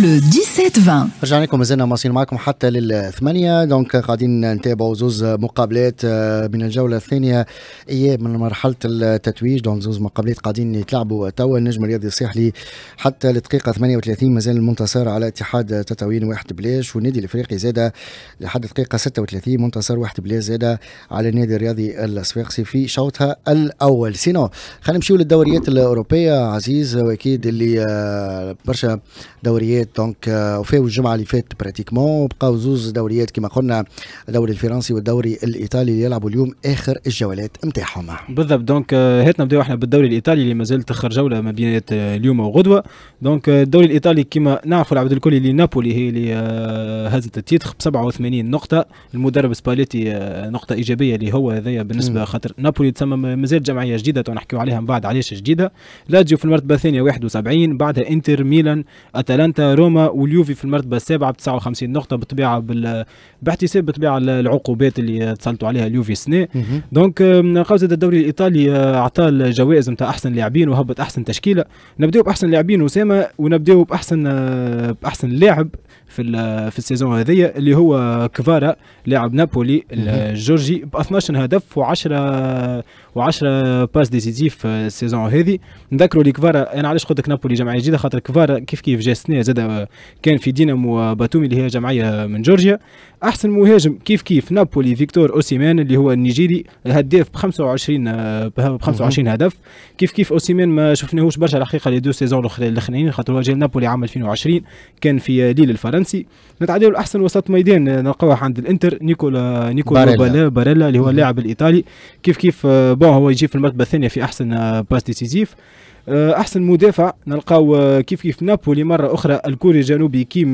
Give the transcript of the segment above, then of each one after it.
le 10 20 رجعنا لكم مازلنا مواصلين معكم حتى للثمانية دونك قاعدين نتابعوا زوز مقابلات آه، من الجولة الثانية اياب من مرحلة التتويج دونك زوز مقابلات قاعدين يتلعبوا توا النجم الرياضي الساحلي حتى لدقيقة 38 مازال المنتصر على اتحاد تتاوين واحد بلاش والنادي الافريقي زاد لحد دقيقة 36 منتصر واحد بلاش زاد على النادي الرياضي الصفاقسي في شوطها الاول سينو خلينا نمشيو للدوريات الاوروبية عزيز واكيد اللي آه، برشا دوريات دونك آه، وفاو الجمعه اللي فاتت براتيكمون وبقاو زوز دوريات كما قلنا الدوري الفرنسي والدوري الايطالي اللي يلعبوا اليوم اخر الجولات نتاعهم بالضبط دونك آه، هات نبداو احنا بالدوري الايطالي اللي مازال تخر جوله ما بين آه، اليوم وغدوه دونك آه، الدوري الايطالي كما نعرفوا العبد الكل اللي نابولي هي اللي هزت التيتخ ب 87 نقطه المدرب سباليتي نقطه ايجابيه اللي هو هذايا بالنسبه خاطر نابولي تسمى مازال جمعيه جديده نحكيو عليها من بعد علاش جديده لاجيو في المرتبه الثانيه 71 بعدها انتر ميلان اتلانتا روما واليوم اليوفي في المرتبه السابعه ب 59 نقطه بالطبيعه بال... باحتساب بالطبيعه العقوبات اللي تسلطوا عليها اليوفي السنه دونك نلقاو الدوري الايطالي آه، اعطى الجوائز نتاع احسن لاعبين وهبط احسن تشكيله نبداو باحسن لاعبين اسامه ونبداو باحسن آه، باحسن لاعب في في السيزون هذيا اللي هو كفارا لاعب نابولي الجورجي ب 12 هدف و10 و10 باس ديزيزيف آه، السيزون هذه نذكروا لي كفارا انا علاش قلت لك نابولي جمعيه جديده خاطر كفارا كيف كيف جا السنه زاد آه، كان في دينامو باتومي اللي هي جمعيه من جورجيا احسن مهاجم كيف كيف نابولي فيكتور اوسيمان اللي هو النيجيري هداف ب 25 ب 25 هدف كيف كيف اوسيمان ما شفناهوش برشا الحقيقه لي دو سيزون الاخرين خاطر هو جا نابولي عام 2020 كان في ليل الفرنسي نتعداو الاحسن وسط ميدان آه، نلقاوه عند الانتر نيكولا نيكولا باريلا اللي هو اللاعب الايطالي كيف كيف بون هو يجي في المرتبه الثانيه في احسن آه، باس ديسيزيف آه، احسن مدافع نلقاو آه، كيف كيف نابولي مره اخرى الكوري الجنوبي كيم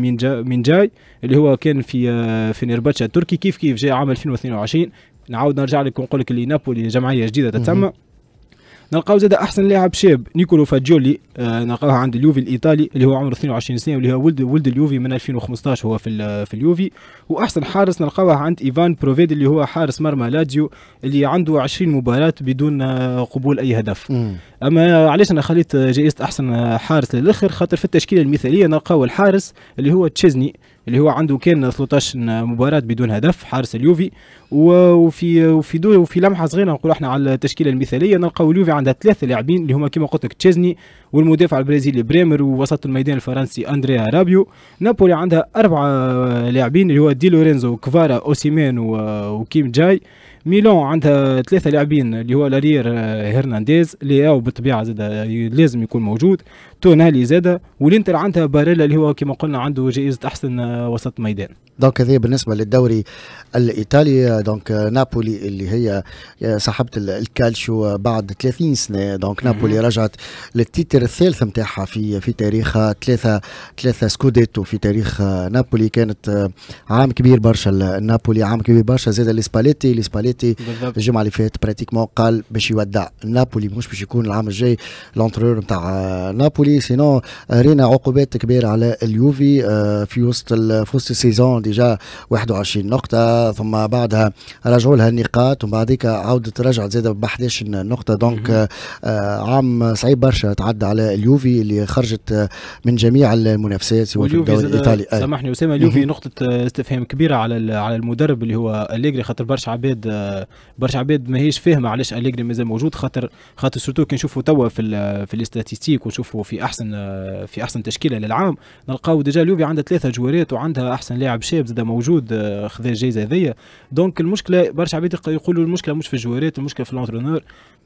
من جا من جاي اللي هو كان في في نيرباتشا التركي كيف كيف جاي عام 2022 نعاود نرجع لك ونقول لك اللي نابولي جمعيه جديده تتم نلقاو زاد احسن لاعب شاب نيكولو فاجيولي آه نلقاوه عند اليوفي الايطالي اللي هو عمره 22 سنه واللي هو ولد ولد اليوفي من 2015 هو في في اليوفي واحسن حارس نلقاوه عند ايفان بروفيد اللي هو حارس مرمى لاديو اللي عنده 20 مباراه بدون آه، قبول اي هدف اما علاش انا خليت آه، جائزه احسن آه، حارس للاخر خاطر في التشكيله المثاليه نلقاو الحارس اللي هو تشيزني اللي هو عنده كان 13 مباراه بدون هدف حارس اليوفي وفي وفي دو وفي لمحه صغيره نقولوا احنا على التشكيله المثاليه نلقاو اليوفي عندها ثلاثه لاعبين اللي هما كما قلت لك تشيزني والمدافع البرازيلي بريمر ووسط الميدان الفرنسي اندريا رابيو نابولي عندها اربعه لاعبين اللي هو دي لورينزو كفارا اوسيمان وكيم جاي ميلون عندها ثلاثة لاعبين اللي هو لارير هرنانديز لياو بالطبيعة زاد لازم يكون موجود تونالي زاده والانتر عندها باريلا اللي هو كما قلنا عنده جائزه احسن آه، وسط ميدان دونك هذه بالنسبه للدوري الايطالي آه، دونك آه، نابولي اللي هي صاحبه الكالشو بعد 30 سنه دونك نابولي رجعت للتيتر الثالث نتاعها في في تاريخها ثلاثه ثلاثه سكوديتو في تاريخ نابولي كانت عام كبير برشا نابولي عام كبير برشا زاد الاسباليتي الاسباليتي الجمعه اللي فاتت براتيكمون قال باش يودع نابولي مش باش يكون العام الجاي لونترور نتاع نابولي لي سينو رينا عقوبات كبيره على اليوفي euh, في وسط في وسط السيزون ديجا 21 نقطه ثم بعدها رجعوا لها النقاط ومن بعديك عاودت رجعت زاد ب 11 نقطه دونك euh, عام صعيب برشا تعدى على اليوفي اللي خرجت من جميع المنافسات سواء في الدوري الايطالي سامحني اسامه اليوفي نقطه استفهام كبيره على على المدرب اللي هو اليجري خاطر برشا عباد برشا عباد ماهيش فاهمه علاش اليجري مازال موجود خاطر خاطر سورتو كي نشوفوا توا في في الاستاتيستيك ونشوفوا في احسن في احسن تشكيله للعام نلقاو ديجا اليوفي عندها ثلاثه جوارات وعندها احسن لاعب شاب زاد موجود آه، خذا الجائزه هذيا دونك المشكله برشا عباد يقولوا المشكله مش في الجوارات المشكله في الانترونور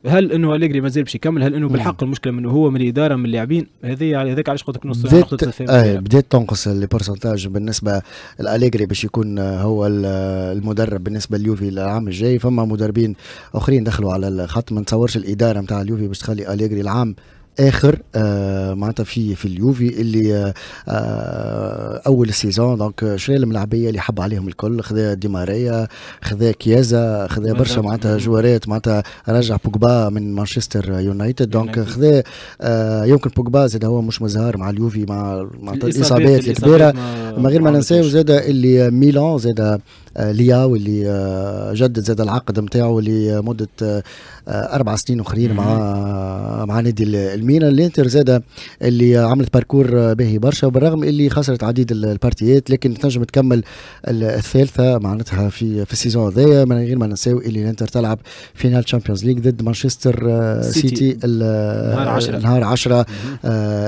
هل انه اليجري مازال باش يكمل هل انه نعم. بالحق المشكله منه هو من الاداره من اللاعبين هذه يعني هذاك علاش قلت لك نص بدات آه بديت تنقص البورسنتاج بالنسبه لاليغري باش يكون آه، هو المدرب بالنسبه لليوفي العام الجاي فما مدربين اخرين دخلوا على الخط ما نتصورش الاداره نتاع اليوفي باش تخلي اليجري العام اخر آه معناتها في في اليوفي اللي آه اول سيزون دونك شري الملعبيه اللي حب عليهم الكل خذا ديماريا خذا كيازا خذا برشا معناتها جوارات معناتها رجع بوجبا من مانشستر يونايتد دونك خذا آه يمكن بوجبا زاد هو مش مزهار مع اليوفي مع معناتها الاصابات الكبيره من غير ما ننساو زاد اللي ميلان زاد آه، لياو اللي آه، جدد زاد العقد نتاعو لمده آه، اربع سنين اخرين مع آه، مع نادي المينا الانتر زاد اللي عملت باركور باهي برشا بالرغم اللي خسرت عديد البارتيات لكن تنجم تكمل الثالثه معناتها في في السيزون هذايا من غير ما ننساو اللي الانتر تلعب فينال تشامبيونز ليج ضد مانشستر آه، سيتي نهار 10 نهار 10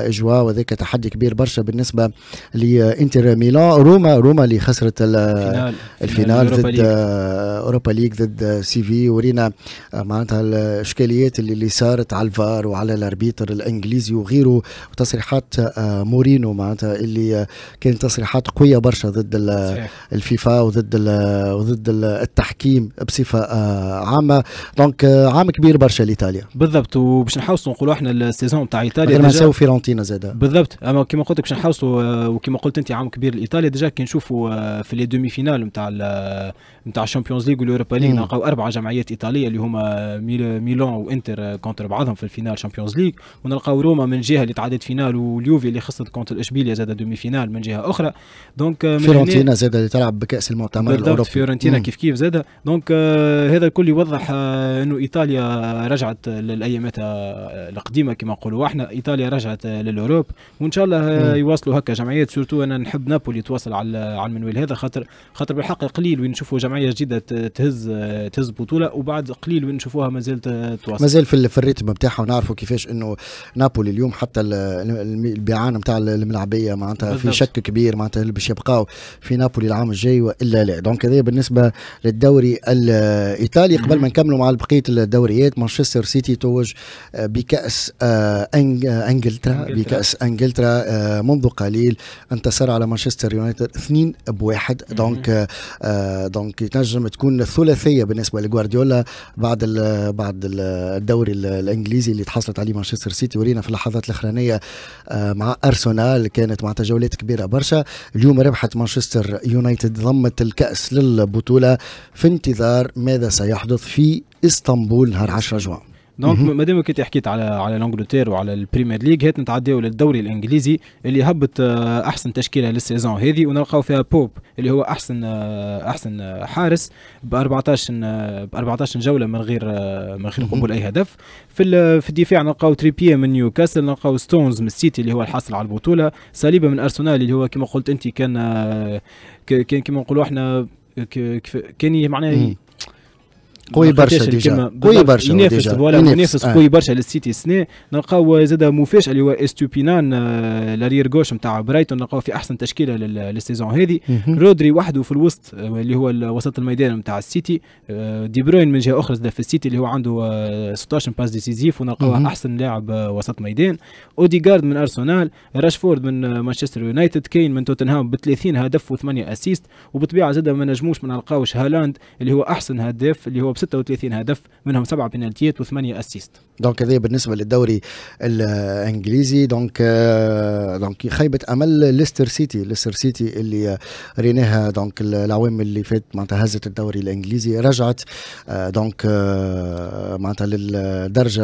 اجواء وذاك تحدي كبير برشا بالنسبه لانتر ميلان روما روما اللي خسرت الفينال ضد اوروبا ليج ضد سي في ورينا معناتها الاشكاليات اللي, اللي صارت على الفار وعلى الاربيتر الانجليزي وغيره وتصريحات آه، مورينو معناتها اللي آه، كانت تصريحات قويه برشا ضد الفيفا وضد وضد التحكيم بصفه آه، عامه دونك عام كبير برشا لايطاليا بالضبط وباش نحوسوا نقولوا احنا السيزون تاع ايطاليا ما نساو فيرونتينا زاد بالضبط اما كيما قلت باش نحوسوا وكيما قلت انت عام كبير لايطاليا ديجا كي نشوفوا في لي دومي فينال نتاع نتاع الشامبيونز ليغ واليوروبا ليغ نلقاو اربع جمعيات ايطاليه اللي هما ميلان وانتر كونتر بعضهم في الفينال شامبيونز ليغ ونلقاو روما من جهه اللي تعادت فينال واليوفي اللي خسرت كونتر اشبيليا زاد دومي فينال من جهه اخرى دونك euh, فيورنتينا زاد اللي تلعب بكاس المؤتمر الاوروبي فيورنتينا كيف كيف زاد دونك آه هذا الكل يوضح آه انه ايطاليا رجعت لاياماتها آه، القديمه كما نقولوا احنا ايطاليا رجعت آه، للاوروب وان شاء الله آه، يواصلوا هكا جمعيات سورتو انا نحب نابولي يتواصل على على المنوال هذا خاطر خاطر بالحق قليل وين نشوفوا جمعيات جمعيه جديده تهز تهز بطوله وبعد قليل بنشوفوها ما زالت تواصل ما زال في, الريتم بتاعها ونعرفوا كيفاش انه نابولي اليوم حتى البيعان نتاع الملعبيه معناتها في شك كبير معناتها باش يبقاو في نابولي العام الجاي والا لا دونك هذا بالنسبه للدوري الايطالي قبل ما نكملوا مع بقيه الدوريات مانشستر سيتي توج آه، بكاس آه، آه، انجلترا بكاس انجلترا منذ قليل انتصر على مانشستر يونايتد 2 بواحد دونك دونك تنجم تكون ثلاثيه بالنسبه لجوارديولا بعد الـ بعد الـ الدوري الانجليزي اللي تحصلت عليه مانشستر سيتي ورينا في اللحظات الاخرانيه آه، مع ارسنال كانت مع تجولات كبيره برشا اليوم ربحت مانشستر يونايتد ضمت الكاس للبطوله في انتظار ماذا سيحدث في اسطنبول نهار 10 جوان دونك ما دام كنت حكيت على على لانجلتير وعلى البريمير ليج هات نتعداو للدوري الانجليزي اللي هبط احسن تشكيله للسيزون هذه ونلقاو فيها بوب اللي هو احسن احسن حارس ب 14 ب 14 جوله من غير من غير قبول اي هدف في في الدفاع نلقاو تريبيه من نيوكاسل نلقاو ستونز من السيتي اللي هو الحاصل على البطوله صليبه من ارسنال اللي هو كما قلت انت كان آه، كان كما نقولوا احنا كان معناها قوي برشا ديجا قوي برشا ينافس فوالا ينافس آه. قوي برشا للسيتي السنه نلقاو زاد مفاجأة اللي هو استوبينان آه، لارير جوش نتاع برايتون نلقاو في احسن تشكيله للسيزون هذه رودري وحده في الوسط آه، اللي هو وسط الميدان نتاع السيتي دي بروين من جهه اخرى في السيتي اللي هو عنده 16 باس ديسيزيف ونلقاو احسن لاعب وسط ميدان اوديغارد من ارسنال راشفورد من مانشستر يونايتد كين من توتنهام ب 30 هدف و8 اسيست وبالطبيعه زاد ما نجموش ما نلقاوش هالاند اللي هو احسن هداف اللي هو ب 36 هدف منهم سبعه بنالتيات وثمانيه اسيست دونك هذا بالنسبه للدوري الانجليزي دونك آه، دونك خيبه امل ليستر سيتي ليستر سيتي اللي ريناها دونك العوام اللي فات معناتها هزت الدوري الانجليزي رجعت آه، دونك آه، معناتها للدرجه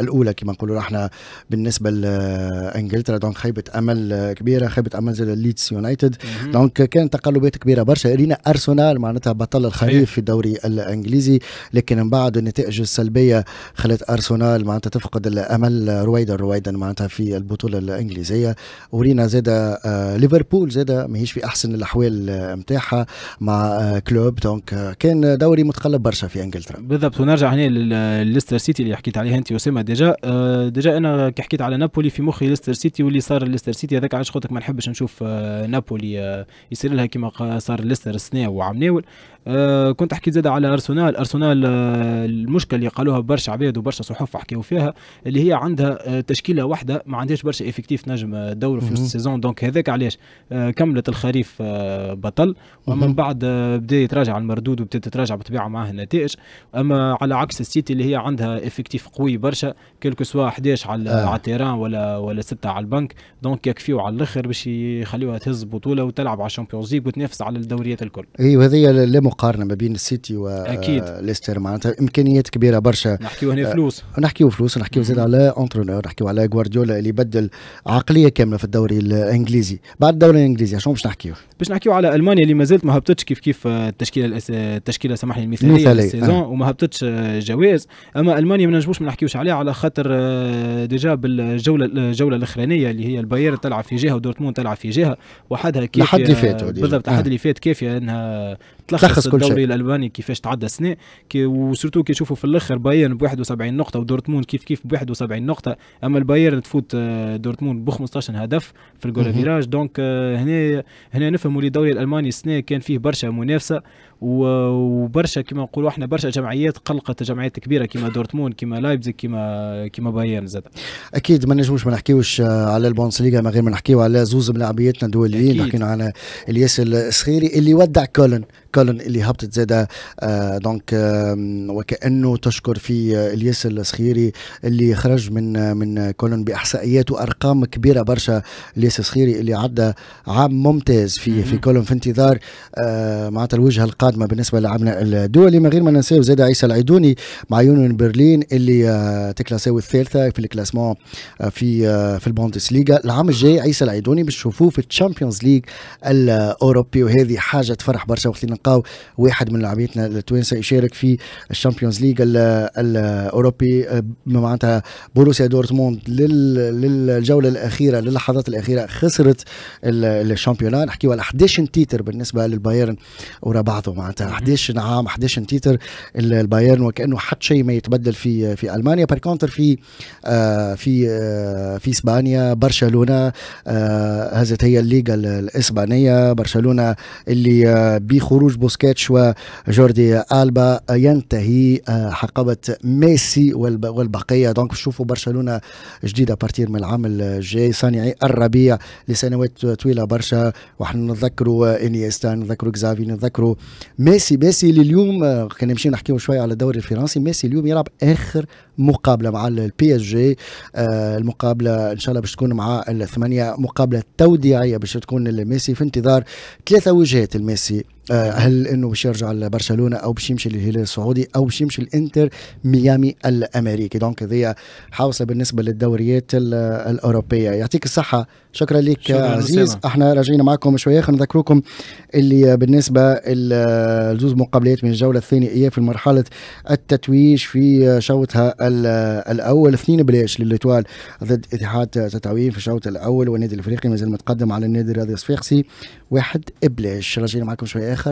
الاولى كما نقولوا احنا بالنسبه لانجلترا دونك خيبه امل كبيره خيبه امل زي ليدز يونايتد دونك كانت تقلبات كبيره برشا رينا ارسنال معناتها بطل الخريف في الدوري الانجليزي الانجليزي لكن من بعد النتائج السلبيه خلت ارسنال معناتها تفقد الامل رويدا رويدا معناتها في البطوله الانجليزيه ورينا زاد آه، ليفربول زاد ماهيش في احسن الاحوال نتاعها آه، مع آه، كلوب دونك كان دوري متقلب برشا في انجلترا بالضبط ونرجع هنا لليستر سيتي اللي حكيت عليها انت اسامه ديجا ديجا انا كي حكيت على نابولي في مخي ليستر سيتي واللي صار ليستر سيتي هذاك علاش قلت لك ما نحبش نشوف نابولي يصير لها كما صار ليستر السنه وعم ناول كنت حكيت زاد على ارسنال الارسنال آه، المشكل اللي قالوها برشا عباد وبرشا صحف حكيوا فيها اللي هي عندها آه، تشكيله واحده ما عندهاش برشا افكتيف نجم آه، دوره في السيزون دونك هذاك علاش كملت الخريف بطل ومن بعد بدا يتراجع المردود وبدات تتراجع بالطبيعه معاه النتائج اما على عكس السيتي اللي هي عندها افكتيف قوي برشا كلكو سوا 11 على آه. على التيران ولا ولا سته على البنك دونك يكفيو على الاخر باش يخليوها تهز بطوله وتلعب على الشامبيونز ليج وتنافس على الدوريات الكل ايوه وهذه لا مقارنه ما بين السيتي و اكيد ليستر معناتها امكانيات كبيره برشا نحكيو هنا آه، فلوس نحكيو فلوس نحكيو زاد على اونترونور نحكيو على جوارديولا اللي بدل عقليه كامله في الدوري الانجليزي بعد الدوري الانجليزي شنو باش نحكيو باش نحكيو على المانيا اللي ما زالت ما هبطتش كيف كيف آه، التشكيله التشكيله سامحني المثاليه المثالي. السيزون أه. وما هبطتش آه، جوائز اما المانيا ما نجموش ما نحكيوش عليها على خاطر ديجا بالجوله الجوله الاخرانيه اللي هي الباير تلعب في جهه ودورتموند تلعب في جهه وحدها كيف لحد اللي فات بالضبط لحد اللي فات كافيه انها تلخص, تلخص كل الدوري شيء. الالماني كيفاش تعدى سنه كي وسورتو كي يشوفوا في الاخر بايرن ب 71 نقطه ودورتموند كيف كيف ب 71 نقطه اما البايرن تفوت آه، دورتموند ب 15 هدف في الجول فيراج دونك آه، هنا هنا نفهموا لي الدوري الالماني السنه كان فيه برشا منافسه وبرشا كما نقولوا احنا برشا جمعيات قلقت جمعيات كبيره كما دورتموند كما لايبزيغ كما كما بايرن زاد اكيد ما نجموش ما نحكيوش آه، على البونس ليغا من غير ما نحكيو على زوز من لعبياتنا الدوليين حكينا على الياس الصخيري اللي ودع كولن كولن اللي هبطت زاده آه دونك آه وكانه تشكر في آه، الياس الصخيري اللي خرج من آه، من كولن باحصائيات وارقام كبيره برشا الياس الصخيري اللي عدى عام ممتاز في في كولن في انتظار آه معناتها الوجهه القادمه القادمه بالنسبه للعبنا الدولي من غير ما ننساو زاد عيسى العيدوني مع يونيون برلين اللي آه، تكلاسيو الثالثه في الكلاسمون آه، في آه، في البوندس ليغا العام الجاي عيسى العيدوني باش في الشامبيونز ليغ الاوروبي وهذه حاجه تفرح برشا وقت نلقاو واحد من لعبيتنا التوانسه يشارك في الشامبيونز ليغ الاوروبي معناتها بوروسيا دورتموند للجوله الاخيره للحظات الاخيره خسرت الشامبيونان نحكيو على 11 تيتر بالنسبه للبايرن ورا بعضهم معناتها 11 عام 11 تيتر البايرن وكانه حتى شيء ما يتبدل في في المانيا بار كونتر في آه، في آه، في اسبانيا برشلونه هزت آه، هذه هي الليغا الاسبانيه برشلونه اللي بخروج بوسكيتش وجوردي البا ينتهي حقبه ميسي والبقيه دونك شوفوا برشلونه جديده بارتير من العام الجاي صانعي الربيع لسنوات طويله برشا وحنا نتذكروا انيستا نتذكروا كزافي نتذكروا ميسي ميسي اليوم آه، كان نمشي نحكيو شويه على الدوري الفرنسي ميسي اليوم يلعب اخر مقابله مع البي اس آه، جي المقابله ان شاء الله باش تكون مع الثمانيه مقابله توديعيه باش تكون لميسي في انتظار ثلاثه وجهات الميسي آه، هل انه باش يرجع لبرشلونه او باش يمشي للهلال السعودي او باش يمشي للانتر ميامي الامريكي دونك هذه حوسه بالنسبه للدوريات الاوروبيه يعطيك الصحه شكرا لك عزيز سيما. احنا راجعين معكم شويه خلينا نذكركم اللي بالنسبه لزوز مقابلات من الجوله الثانيه في مرحله التتويج في شوطها الاول اثنين بلاش للتوال ضد اتحاد تتعوين في الشوط الاول والنادي الافريقي مازال متقدم على النادي الرياضي الصفاقسي واحد بلاش راجعين معكم شوي اخر